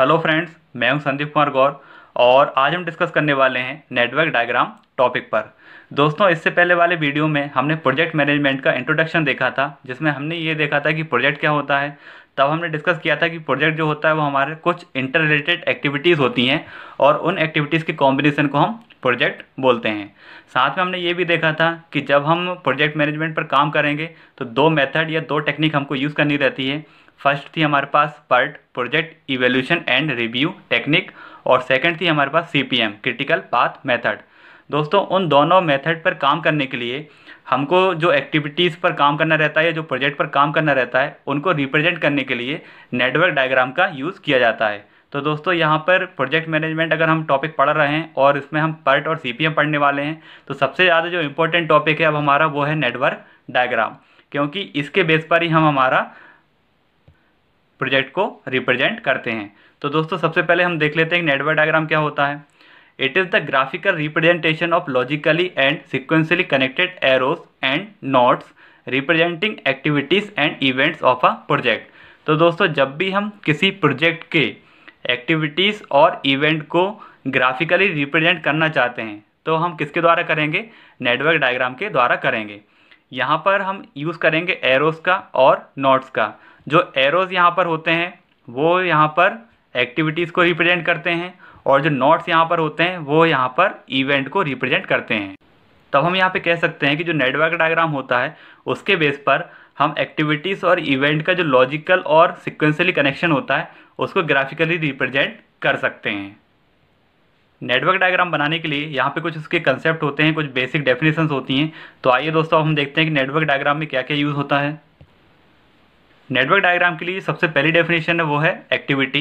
Hello friends मैं हूं संदीप कुमार गौर और आज हम डिस्कस करने वाले हैं नेटवर्क डायग्राम टॉपिक पर दोस्तों इससे पहले वाले वीडियो में हमने प्रोजेक्ट मैनेजमेंट का इंट्रोडक्शन देखा था जिसमें हमने ये देखा था कि प्रोजेक्ट क्या होता है तब हमने डिस्कस किया था कि प्रोजेक्ट जो होता है वो हमारे कुछ इंटर रिलेटेड एक्टिविटीज़ होती हैं और उन एक्टिविटीज़ के कॉम्बिनेशन को हम प्रोजेक्ट बोलते हैं साथ में हमने ये भी देखा था कि जब हम प्रोजेक्ट मैनेजमेंट पर काम करेंगे तो दो मेथड या दो टेक्निक हमको यूज़ करनी रहती है फर्स्ट थी हमारे पास PERT project evaluation and review technique और सेकंड थी हमारे पास सी क्रिटिकल पाथ मेथड दोस्तों उन दोनों मेथड पर काम करने के लिए हमको जो एक्टिविटीज़ पर काम करना रहता है या जो प्रोजेक्ट पर काम करना रहता है उनको रिप्रेजेंट करने के लिए नेटवर्क डायग्राम का यूज़ किया जाता है तो दोस्तों यहाँ पर प्रोजेक्ट मैनेजमेंट अगर हम टॉपिक पढ़ रहे हैं और इसमें हम पर्ट और सी पढ़ने वाले हैं तो सबसे ज़्यादा जो इम्पोर्टेंट टॉपिक है अब हमारा वो है नेटवर्क डायग्राम क्योंकि इसके बेस पर ही हम हमारा प्रोजेक्ट को रिप्रेजेंट करते हैं तो दोस्तों सबसे पहले हम देख लेते हैं कि नेटवर्क डायग्राम क्या होता है it is the graphical representation of logically and sequentially connected arrows and nodes representing activities and events of a project तो दोस्तों जब भी हम किसी प्रोजेक्ट के एक्टिविटीज़ और इवेंट को ग्राफिकली रिप्रेजेंट करना चाहते हैं तो हम किसके द्वारा करेंगे नेटवर्क डायग्राम के द्वारा करेंगे यहाँ पर हम यूज़ करेंगे एरोस का और नोट्स का जो एरोज़ यहाँ पर होते हैं वो यहाँ पर एक्टिविटीज़ को रिप्रेजेंट करते हैं और जो नोट्स यहाँ पर होते हैं वो यहाँ पर इवेंट को रिप्रेजेंट करते हैं तब हम यहाँ पे कह सकते हैं कि जो नेटवर्क डायग्राम होता है उसके बेस पर हम एक्टिविटीज़ और इवेंट का जो लॉजिकल और सिक्वेंसली कनेक्शन होता है उसको ग्राफिकली रिप्रेजेंट कर सकते हैं नेटवर्क डायग्राम बनाने के लिए यहाँ पे कुछ उसके कंसेप्ट होते हैं कुछ बेसिक डेफिनेशंस होती हैं तो आइए दोस्तों हम देखते हैं कि नेटवर्क डायग्राम में क्या क्या यूज़ होता है नेटवर्क डायग्राम के लिए सबसे पहली डेफिनेशन है वो है एक्टिविटी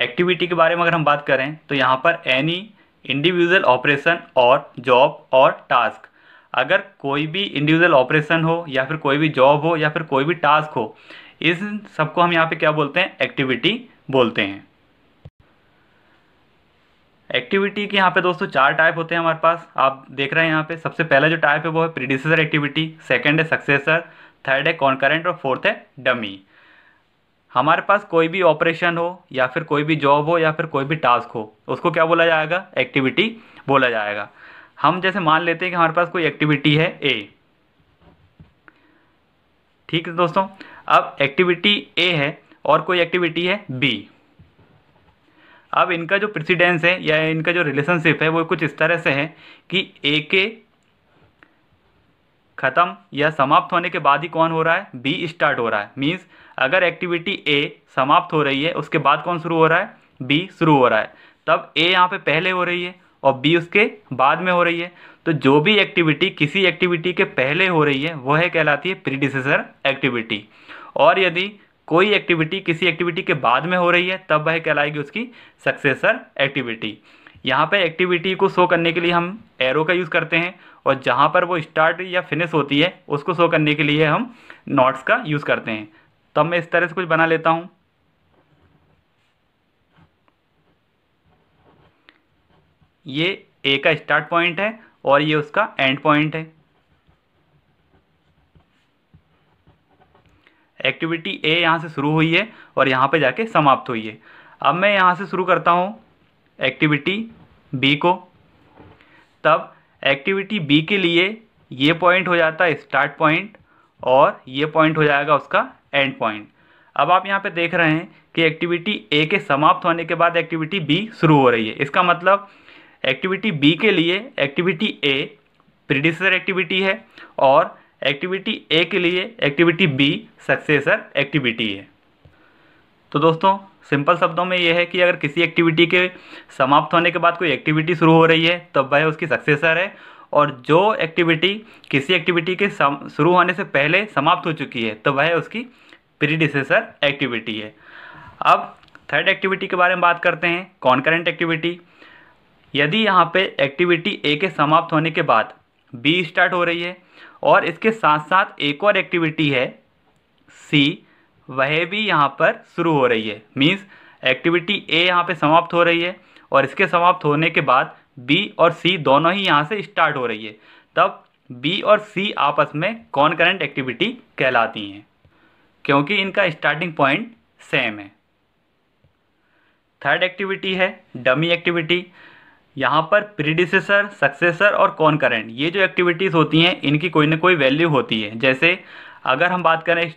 एक्टिविटी के बारे में अगर हम बात करें तो यहाँ पर एनी इंडिविजुअल ऑपरेशन और जॉब और टास्क अगर कोई भी इंडिविजुअल ऑपरेशन हो या फिर कोई भी जॉब हो या फिर कोई भी टास्क हो इस सबको हम यहाँ पे क्या बोलते हैं एक्टिविटी बोलते हैं एक्टिविटी के यहाँ पे दोस्तों चार टाइप होते हैं हमारे पास आप देख रहे हैं यहाँ पे सबसे पहला जो टाइप है वो है प्रीडिसेसर एक्टिविटी सेकेंड है सक्सेसर थर्ड है कॉन्करेंट और फोर्थ है डमी हमारे पास कोई भी ऑपरेशन हो या फिर कोई भी जॉब हो या फिर कोई भी टास्क हो उसको क्या बोला जाएगा एक्टिविटी बोला जाएगा हम जैसे मान लेते हैं कि हमारे पास कोई एक्टिविटी है ए ठीक है दोस्तों अब एक्टिविटी ए है और कोई एक्टिविटी है बी अब इनका जो प्रेसिडेंस है या इनका जो रिलेशनशिप है वो कुछ इस तरह से है कि ए के ख़त्म या समाप्त होने के बाद ही कौन हो रहा है बी स्टार्ट हो रहा है मीन्स अगर एक्टिविटी ए समाप्त हो रही है उसके बाद कौन शुरू हो रहा है बी शुरू हो रहा है तब ए यहाँ पे पहले हो रही है और बी उसके बाद में हो रही है तो जो भी एक्टिविटी किसी एक्टिविटी के पहले हो रही है वह है कहलाती है प्रीडिसेसर एक्टिविटी और यदि कोई एक्टिविटी किसी एक्टिविटी के बाद में हो रही है तब वह कहलाएगी उसकी सक्सेसर एक्टिविटी यहाँ पे एक्टिविटी को शो करने के लिए हम एरो का यूज़ करते हैं और जहाँ पर वो स्टार्ट या फिनिश होती है उसको शो करने के लिए हम नॉट्स का यूज़ करते हैं तब तो मैं इस तरह से कुछ बना लेता हूँ ये ए का स्टार्ट पॉइंट है और ये उसका एंड पॉइंट है एक्टिविटी ए यहाँ से शुरू हुई है और यहाँ पे जाके समाप्त हुई है अब मैं यहाँ से शुरू करता हूँ एक्टिविटी बी को तब एक्टिविटी बी के लिए ये पॉइंट हो जाता है स्टार्ट पॉइंट और ये पॉइंट हो जाएगा उसका एंड पॉइंट अब आप यहाँ पे देख रहे हैं कि एक्टिविटी ए के समाप्त होने के बाद एक्टिविटी बी शुरू हो रही है इसका मतलब एक्टिविटी बी के लिए एक्टिविटी ए प्रिडिसर एक्टिविटी है और एक्टिविटी ए के लिए एक्टिविटी बी सक्सेसर एक्टिविटी है तो दोस्तों सिंपल शब्दों में यह है कि अगर किसी एक्टिविटी के समाप्त होने के बाद कोई एक्टिविटी शुरू हो रही है तब वह उसकी सक्सेसर है और जो एक्टिविटी किसी एक्टिविटी के शुरू होने से पहले समाप्त हो चुकी है तो वह उसकी प्रीडिसेसर एक्टिविटी है अब थर्ड एक्टिविटी के बारे में बात करते हैं कॉन्करेंट एक्टिविटी यदि यहाँ पे एक्टिविटी ए के समाप्त होने के बाद बी स्टार्ट हो रही है और इसके साथ साथ एक और एक्टिविटी है सी वह भी यहाँ पर शुरू हो रही है मीन्स एक्टिविटी ए यहाँ पे समाप्त हो रही है और इसके समाप्त होने के बाद बी और सी दोनों ही यहाँ से स्टार्ट हो रही है तब बी और सी आपस में कौन करेंट एक्टिविटी कहलाती हैं क्योंकि इनका स्टार्टिंग पॉइंट सेम है थर्ड एक्टिविटी है डमी एक्टिविटी यहाँ पर प्रीडिसेसर सक्सेसर और कौन करेंट ये जो एक्टिविटीज़ होती हैं इनकी कोई ना कोई वैल्यू होती है जैसे अगर हम बात करें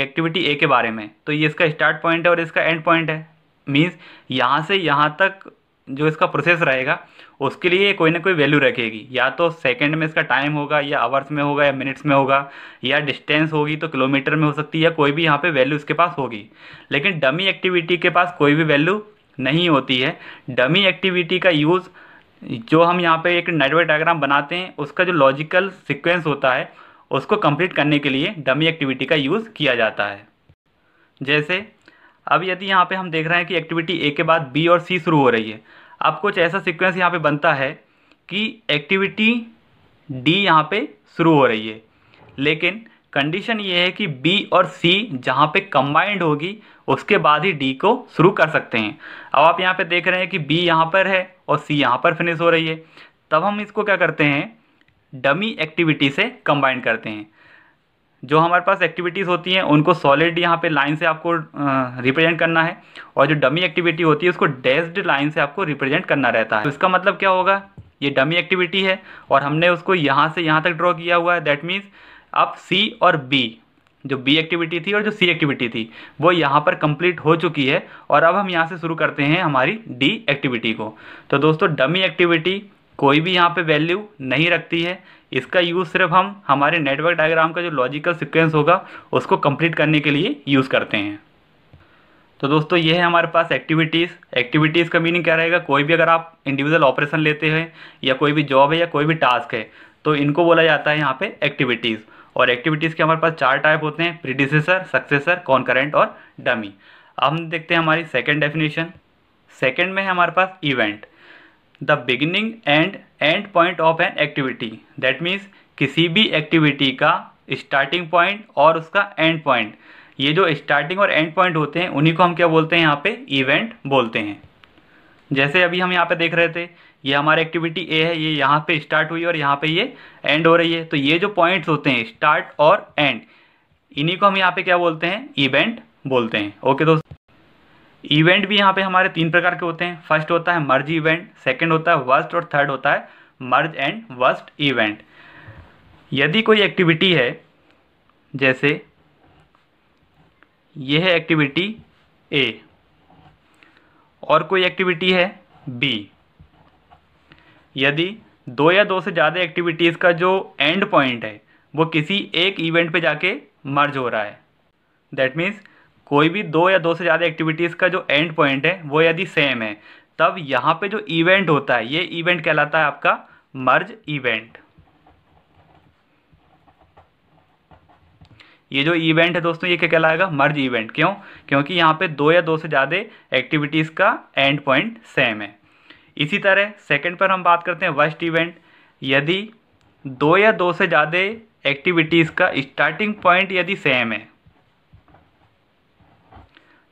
एक्टिविटी ए के बारे में तो ये इसका स्टार्ट पॉइंट है और इसका एंड पॉइंट है मीन्स यहाँ से यहाँ तक जो इसका प्रोसेस रहेगा उसके लिए कोई ना कोई वैल्यू रखेगी या तो सेकंड में इसका टाइम होगा या आवर्स में होगा या मिनट्स में होगा या डिस्टेंस होगी तो किलोमीटर में हो सकती है या कोई भी यहाँ पे वैल्यू इसके पास होगी लेकिन डमी एक्टिविटी के पास कोई भी वैल्यू नहीं होती है डमी एक्टिविटी का यूज़ जो हम यहाँ पे एक नेटवर्क डायग्राम बनाते हैं उसका जो लॉजिकल सिक्वेंस होता है उसको कंप्लीट करने के लिए डमी एक्टिविटी का यूज़ किया जाता है जैसे अब यदि यहाँ पे हम देख रहे हैं कि एक्टिविटी ए के बाद बी और सी शुरू हो रही है अब कुछ ऐसा सीक्वेंस यहाँ पे बनता है कि एक्टिविटी डी यहाँ पे शुरू हो रही है लेकिन कंडीशन ये है कि बी और सी जहाँ पे कंबाइंड होगी उसके बाद ही डी को शुरू कर सकते हैं अब आप यहाँ पे देख रहे हैं कि बी यहाँ पर है और सी यहाँ पर फिनिश हो रही है तब हम इसको क्या करते हैं डमी एक्टिविटी से कंबाइन करते हैं जो हमारे पास एक्टिविटीज़ होती हैं उनको सॉलिड यहाँ पे लाइन से आपको रिप्रेजेंट करना है और जो डमी एक्टिविटी होती है उसको डेस्ड लाइन से आपको रिप्रेजेंट करना रहता है तो इसका मतलब क्या होगा ये डमी एक्टिविटी है और हमने उसको यहाँ से यहाँ तक ड्रॉ किया हुआ है दैट मीन्स अब सी और बी जो बी एक्टिविटी थी और जो सी एक्टिविटी थी वो यहाँ पर कंप्लीट हो चुकी है और अब हम यहाँ से शुरू करते हैं हमारी डी एक्टिविटी को तो दोस्तों डमी एक्टिविटी कोई भी यहाँ पे वैल्यू नहीं रखती है इसका यूज़ सिर्फ हम हमारे नेटवर्क डायग्राम का जो लॉजिकल सिक्वेंस होगा उसको कंप्लीट करने के लिए यूज़ करते हैं तो दोस्तों ये है हमारे पास एक्टिविटीज़ एक्टिविटीज़ का मीनिंग क्या रहेगा कोई भी अगर आप इंडिविजुअल ऑपरेशन लेते हैं या कोई भी जॉब है या कोई भी टास्क है तो इनको बोला जाता है यहाँ पर एक्टिविटीज़ और एक्टिविटीज़ के हमारे पास चार टाइप होते हैं प्रीडिसेसर सक्सेसर कॉन्करेंट और डमी अब हम देखते हैं हमारी सेकेंड डेफिनेशन सेकेंड में है हमारे पास event the beginning and end point of an activity that means किसी भी एक्टिविटी का स्टार्टिंग पॉइंट और उसका एंड पॉइंट ये जो स्टार्टिंग और एंड पॉइंट होते हैं उन्हीं को हम क्या बोलते हैं यहाँ पे इवेंट बोलते हैं जैसे अभी हम यहाँ पे देख रहे थे ये हमारी एक्टिविटी ए है ये यहाँ पे स्टार्ट हुई और यहाँ पे ये एंड हो रही है तो ये जो पॉइंट्स होते हैं स्टार्ट और एंड इन्हीं को हम यहाँ पे क्या बोलते हैं इवेंट बोलते हैं ओके दोस्तों इवेंट भी यहाँ पे हमारे तीन प्रकार के होते हैं फर्स्ट होता है मर्ज इवेंट सेकंड होता है वर्स्ट और थर्ड होता है मर्ज एंड वर्स्ट इवेंट यदि कोई एक्टिविटी है जैसे यह है एक्टिविटी ए और कोई एक्टिविटी है बी यदि दो या दो से ज़्यादा एक्टिविटीज़ का जो एंड पॉइंट है वो किसी एक इवेंट पे जाके मर्ज हो रहा है दैट मीन्स कोई भी दो या दो से ज़्यादा एक्टिविटीज़ का जो एंड पॉइंट है वो यदि सेम है तब यहाँ पे जो इवेंट होता है ये इवेंट कहलाता है आपका मर्ज इवेंट ये जो इवेंट है दोस्तों ये क्या कहलाएगा मर्ज इवेंट क्यों क्योंकि यहाँ पे दो या दो से ज़्यादा एक्टिविटीज़ का एंड पॉइंट सेम है इसी तरह सेकंड पर हम बात करते हैं वर्स्ट इवेंट यदि दो या दो से ज़्यादा एक्टिविटीज़ का स्टार्टिंग पॉइंट यदि सेम है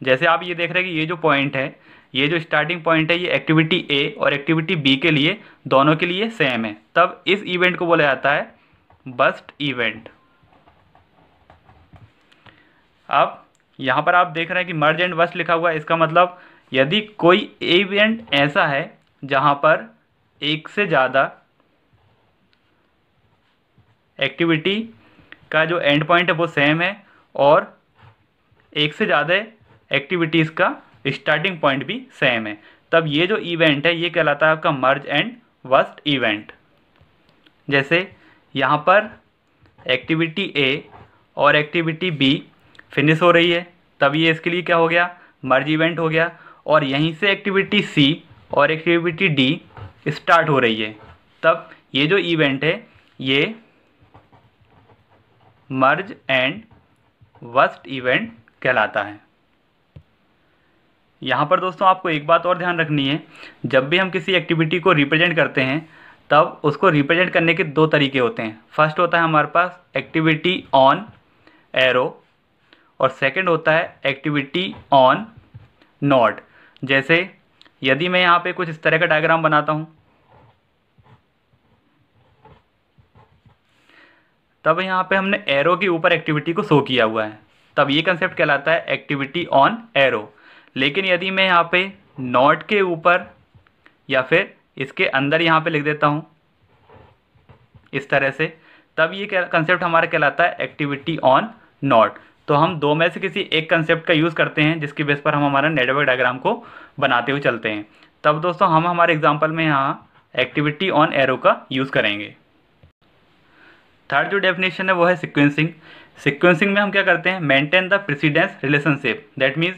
जैसे आप ये देख रहे हैं कि ये जो पॉइंट है ये जो स्टार्टिंग पॉइंट है ये एक्टिविटी ए और एक्टिविटी बी के लिए दोनों के लिए सेम है तब इस इवेंट को बोला जाता है बस्ट इवेंट अब यहाँ पर आप देख रहे हैं कि मर्ज एंड बस्ट लिखा हुआ है इसका मतलब यदि कोई इवेंट ऐसा है जहाँ पर एक से ज़्यादा एक्टिविटी का जो एंड पॉइंट है वो सेम है और एक से ज़्यादा एक्टिविटीज़ का स्टार्टिंग पॉइंट भी सेम है तब ये जो इवेंट है ये कहलाता है आपका मर्ज एंड वर्स्ट इवेंट जैसे यहाँ पर एक्टिविटी ए और एक्टिविटी बी फिनिश हो रही है तब ये इसके लिए क्या हो गया मर्ज इवेंट हो गया और यहीं से एक्टिविटी सी और एक्टिविटी डी स्टार्ट हो रही है तब ये जो इवेंट है ये मर्ज एंड वर्स्ट इवेंट कहलाता है यहाँ पर दोस्तों आपको एक बात और ध्यान रखनी है जब भी हम किसी एक्टिविटी को रिप्रेजेंट करते हैं तब उसको रिप्रेजेंट करने के दो तरीके होते हैं फर्स्ट होता है हमारे पास एक्टिविटी ऑन एरो और सेकंड होता है एक्टिविटी ऑन नॉट जैसे यदि मैं यहाँ पे कुछ इस तरह का डायग्राम बनाता हूँ तब यहाँ पे हमने एरो के ऊपर एक्टिविटी को शो किया हुआ है तब ये कंसेप्ट कहलाता है एक्टिविटी ऑन एरो लेकिन यदि मैं यहाँ पे नॉट के ऊपर या फिर इसके अंदर यहाँ पे लिख देता हूँ इस तरह से तब ये कंसेप्ट हमारा कहलाता है एक्टिविटी ऑन नॉट तो हम दो में से किसी एक कंसेप्ट का यूज़ करते हैं जिसके बेस पर हम हमारा नेटवर्क डायग्राम को बनाते हुए चलते हैं तब दोस्तों हम हमारे एग्जाम्पल में यहाँ एक्टिविटी ऑन एरो का यूज़ करेंगे थर्ड जो डेफिनेशन है वो है सिक्वेंसिंग सिक्वेंसिंग में हम क्या करते हैं maintain the precedence relationship that means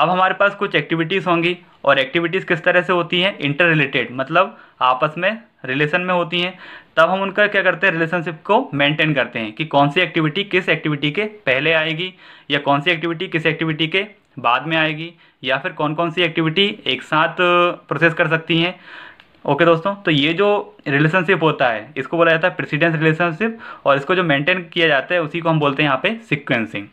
अब हमारे पास कुछ एक्टिविटीज़ होंगी और एक्टिविटीज़ किस तरह से होती हैं इंटर रिलेटेड मतलब आपस में रिलेशन में होती हैं तब हम उनका क्या करते हैं रिलेशनशिप को मेंटेन करते हैं कि कौन सी एक्टिविटी किस एक्टिविटी के पहले आएगी या कौन सी एक्टिविटी किस एक्टिविटी के बाद में आएगी या फिर कौन कौन सी एक्टिविटी एक साथ प्रोसेस uh, कर सकती हैं ओके दोस्तों तो ये जो रिलेशनशिप होता है इसको बोला जाता है प्रेसिडेंस रिलेशनशिप और इसको जो मेंटेन किया जाता है उसी को हम बोलते हैं यहाँ पे सिक्वेंसिंग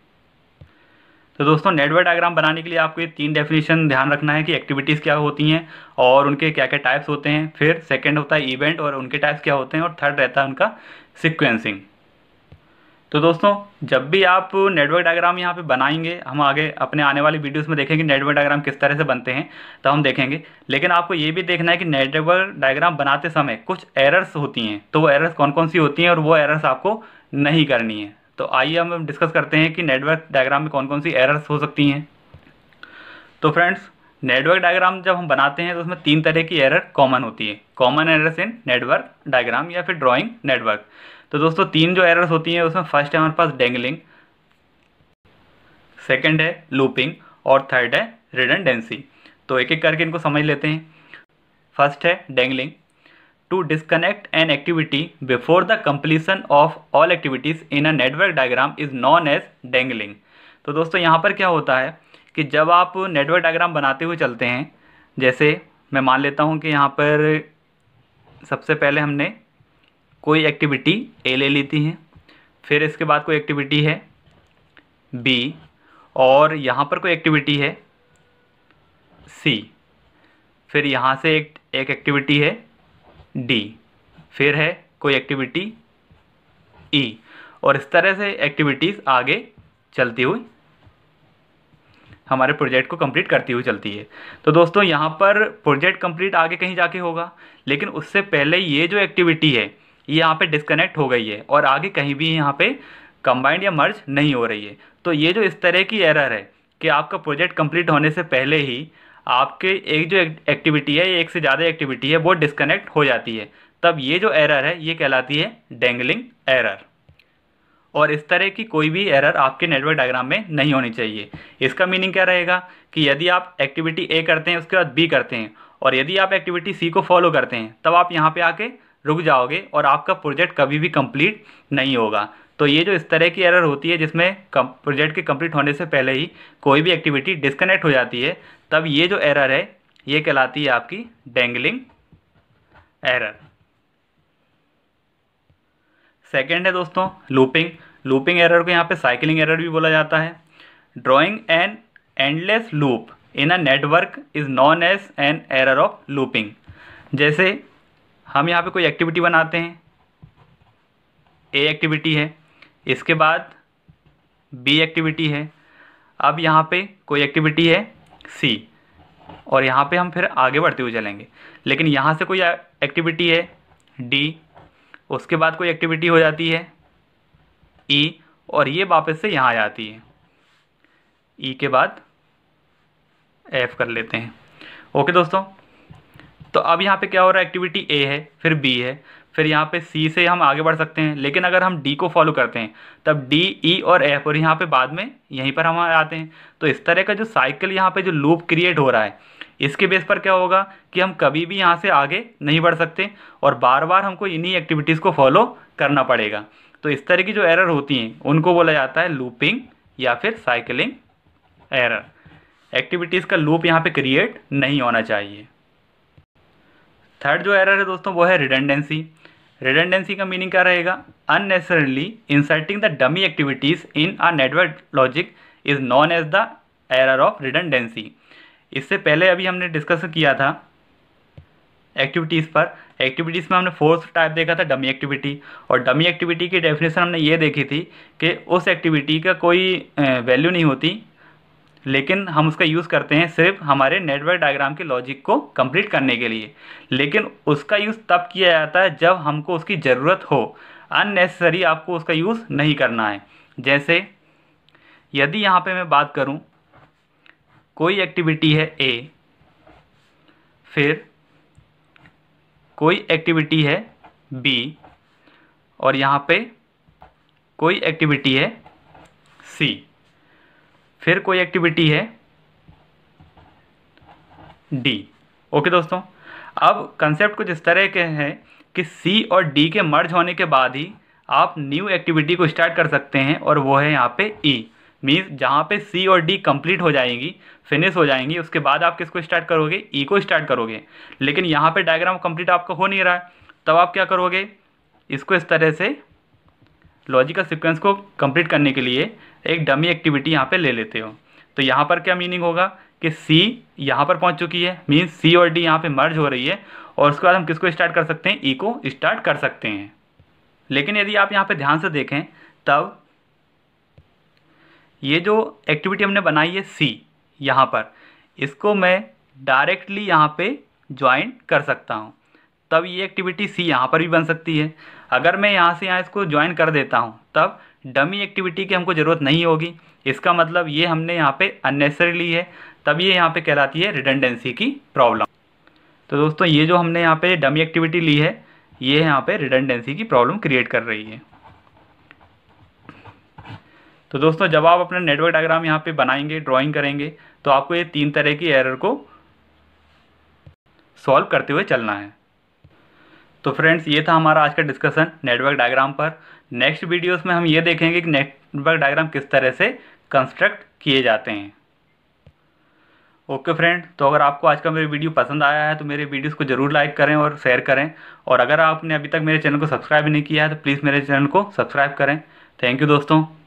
तो दोस्तों नेटवर्क डायग्राम बनाने के लिए आपको ये तीन डेफिनेशन ध्यान रखना है कि एक्टिविटीज़ क्या होती हैं और उनके क्या क्या टाइप्स होते हैं फिर सेकेंड होता है इवेंट और उनके टाइप्स क्या होते हैं और थर्ड रहता है उनका सिक्वेंसिंग तो दोस्तों जब भी आप नेटवर्क डायग्राम यहाँ पे बनाएंगे हम आगे अपने आने वाली वीडियोस में देखेंगे नेटवर्क डायग्राम किस तरह से बनते हैं तो हम देखेंगे लेकिन आपको ये भी देखना है कि नेटवर्क डायग्राम बनाते समय कुछ एरर्स होती हैं तो वो एरर्स कौन कौन सी होती हैं और वो एरर्स आपको नहीं करनी है तो आइए हम डिस्कस करते हैं कि नेटवर्क डायग्राम में कौन कौन सी एरर्स हो सकती हैं तो फ्रेंड्स नेटवर्क डायग्राम जब हम बनाते हैं तो उसमें तीन तरह की एरर कॉमन होती है common errors in network diagram या फिर ड्राइंग नेटवर्क तो दोस्तों तीन जो एरर्स होती हैं उसमें फर्स्ट है हमारे पास डेंगलिंग सेकेंड है लूपिंग और थर्ड है रिडनडेंसी तो एक एक करके इनको समझ लेते हैं फर्स्ट है dangling to disconnect an activity before the completion of all activities in a network diagram is known as dangling. तो दोस्तों यहाँ पर क्या होता है कि जब आप नेटवर्क डायग्राम बनाते हुए चलते हैं जैसे मैं मान लेता हूँ कि यहाँ पर सबसे पहले हमने कोई एक्टिविटी ए ले ली थी है फिर इसके बाद कोई एक्टिविटी है बी और यहाँ पर कोई एक्टिविटी है सी फिर यहाँ से एक एक एक्टिविटी है डी फिर है कोई एक्टिविटी ई e. और इस तरह से एक्टिविटीज़ आगे चलती हुई हमारे प्रोजेक्ट को कंप्लीट करती हुई चलती है तो दोस्तों यहाँ पर प्रोजेक्ट कंप्लीट आगे कहीं जाके होगा लेकिन उससे पहले ये जो एक्टिविटी है ये यहाँ पे डिस्कनेक्ट हो गई है और आगे कहीं भी यहाँ पे कंबाइंड या मर्ज नहीं हो रही है तो ये जो इस तरह की एरर है कि आपका प्रोजेक्ट कंप्लीट होने से पहले ही आपके एक जो एक्टिविटी है एक से ज़्यादा एक्टिविटी है वो डिस्कनेक्ट हो जाती है तब ये जो एरर है ये कहलाती है डेंगलिंग एरर और इस तरह की कोई भी एरर आपके नेटवर्क डायग्राम में नहीं होनी चाहिए इसका मीनिंग क्या रहेगा कि यदि आप एक्टिविटी ए करते हैं उसके बाद बी करते हैं और यदि आप एक्टिविटी सी को फॉलो करते हैं तब आप यहाँ पे आके रुक जाओगे और आपका प्रोजेक्ट कभी भी कंप्लीट नहीं होगा तो ये जो इस तरह की एरर होती है जिसमें प्रोजेक्ट के कंप्लीट होने से पहले ही कोई भी एक्टिविटी डिस्कनेक्ट हो जाती है तब ये जो एरर है ये कहलाती है आपकी डेंगलिंग एरर सेकेंड है दोस्तों लूपिंग लूपिंग एरर को यहाँ पे साइकिलिंग एरर भी बोला जाता है drawing an endless loop in a network is known as an error of looping जैसे हम यहाँ पे कोई एक्टिविटी बनाते हैं ए एक्टिविटी है इसके बाद बी एक्टिविटी है अब यहाँ पे कोई एक्टिविटी है सी और यहाँ पे हम फिर आगे बढ़ते हुए चलेंगे लेकिन यहाँ से कोई एक्टिविटी है डी उसके बाद कोई एक्टिविटी हो जाती है ई e। और ये वापस से यहाँ आ जाती है ई e के बाद एफ कर लेते हैं ओके दोस्तों तो अब यहाँ पे क्या हो रहा है एक्टिविटी ए है फिर बी है फिर यहाँ पे सी से हम आगे बढ़ सकते हैं लेकिन अगर हम डी को फॉलो करते हैं तब डी ई e और एफ और यहाँ पे बाद में यहीं पर हम आते हैं तो इस तरह का जो साइकिल यहाँ पे जो लूप क्रिएट हो रहा है इसके बेस पर क्या होगा कि हम कभी भी यहाँ से आगे नहीं बढ़ सकते और बार बार हमको इन्हीं एक्टिविटीज़ को फॉलो करना पड़ेगा तो इस तरह की जो एरर होती हैं उनको बोला जाता है लूपिंग या फिर साइकिलिंग एरर एक्टिविटीज़ का लूप यहाँ पर क्रिएट नहीं होना चाहिए थर्ड जो एरर है दोस्तों वो है रिडेंडेंसी रिडेंडेंसी का मीनिंग क्या रहेगा unnecessarily inserting the dummy activities in a network logic is known as the error of redundancy इससे पहले अभी हमने डिस्कस किया था एक्टिविटीज़ पर एक्टिविटीज़ में हमने फोर्थ टाइप देखा था डमी एक्टिविटी और डमी एक्टिविटी की डेफिनेशन हमने ये देखी थी कि उस एक्टिविटी का कोई वैल्यू नहीं होती लेकिन हम उसका यूज़ करते हैं सिर्फ हमारे नेटवर्क डायग्राम के लॉजिक को कंप्लीट करने के लिए लेकिन उसका यूज़ तब किया जाता है जब हमको उसकी ज़रूरत हो अननेसेसरी आपको उसका यूज़ नहीं करना है जैसे यदि यहाँ पे मैं बात करूँ कोई एक्टिविटी है ए फिर कोई एक्टिविटी है बी और यहाँ पे कोई एक्टिविटी है सी फिर कोई एक्टिविटी है डी ओके दोस्तों अब कंसेप्ट कुछ इस तरह के हैं कि सी और डी के मर्ज होने के बाद ही आप न्यू एक्टिविटी को स्टार्ट कर सकते हैं और वो है यहाँ पे ई e. मीन्स जहाँ पे सी और डी कंप्लीट हो जाएंगी फिनिश हो जाएंगी उसके बाद आप किसको स्टार्ट करोगे ई e को स्टार्ट करोगे लेकिन यहाँ पे डायग्राम कंप्लीट आपका हो नहीं रहा है तब आप क्या करोगे इसको इस तरह से लॉजिकल सिक्वेंस को कंप्लीट करने के लिए एक डमी एक्टिविटी यहाँ पे ले लेते हो तो यहाँ पर क्या मीनिंग होगा कि सी यहाँ पर पहुँच चुकी है मीन्स सी और डी यहाँ पे मर्ज हो रही है और उसके बाद हम किसको स्टार्ट कर सकते हैं ई e को स्टार्ट कर सकते हैं लेकिन यदि आप यहाँ पे ध्यान से देखें तब ये जो एक्टिविटी हमने बनाई है सी यहाँ पर इसको मैं डायरेक्टली यहाँ पे ज्वाइन कर सकता हूँ तब ये एक्टिविटी सी यहाँ पर भी बन सकती है अगर मैं यहाँ से यहाँ इसको ज्वाइन कर देता हूँ तब डमी एक्टिविटी की हमको ज़रूरत नहीं होगी इसका मतलब ये हमने यहाँ पे अननेसरी ली है तब ये यहाँ पे कहलाती है रिडेंडेंसी की प्रॉब्लम तो दोस्तों ये जो हमने यहाँ पे डमी एक्टिविटी ली है ये यहाँ पे रिडेंडेंसी की प्रॉब्लम क्रिएट कर रही है तो दोस्तों जब आप अपना नेटवर्क डायग्राम यहाँ पे बनाएंगे ड्राइंग करेंगे तो आपको ये तीन तरह की एरर को सॉल्व करते हुए चलना है तो फ्रेंड्स ये था हमारा आज का डिस्कशन नेटवर्क डायग्राम पर नेक्स्ट वीडियोस में हम ये देखेंगे कि नेटवर्क डायग्राम किस तरह से कंस्ट्रक्ट किए जाते हैं ओके फ्रेंड तो अगर आपको आज का मेरे वीडियो पसंद आया है तो मेरे वीडियोस को ज़रूर लाइक करें और शेयर करें और अगर आपने अभी तक मेरे चैनल को सब्सक्राइब नहीं किया है तो प्लीज़ मेरे चैनल को सब्सक्राइब करें थैंक यू दोस्तों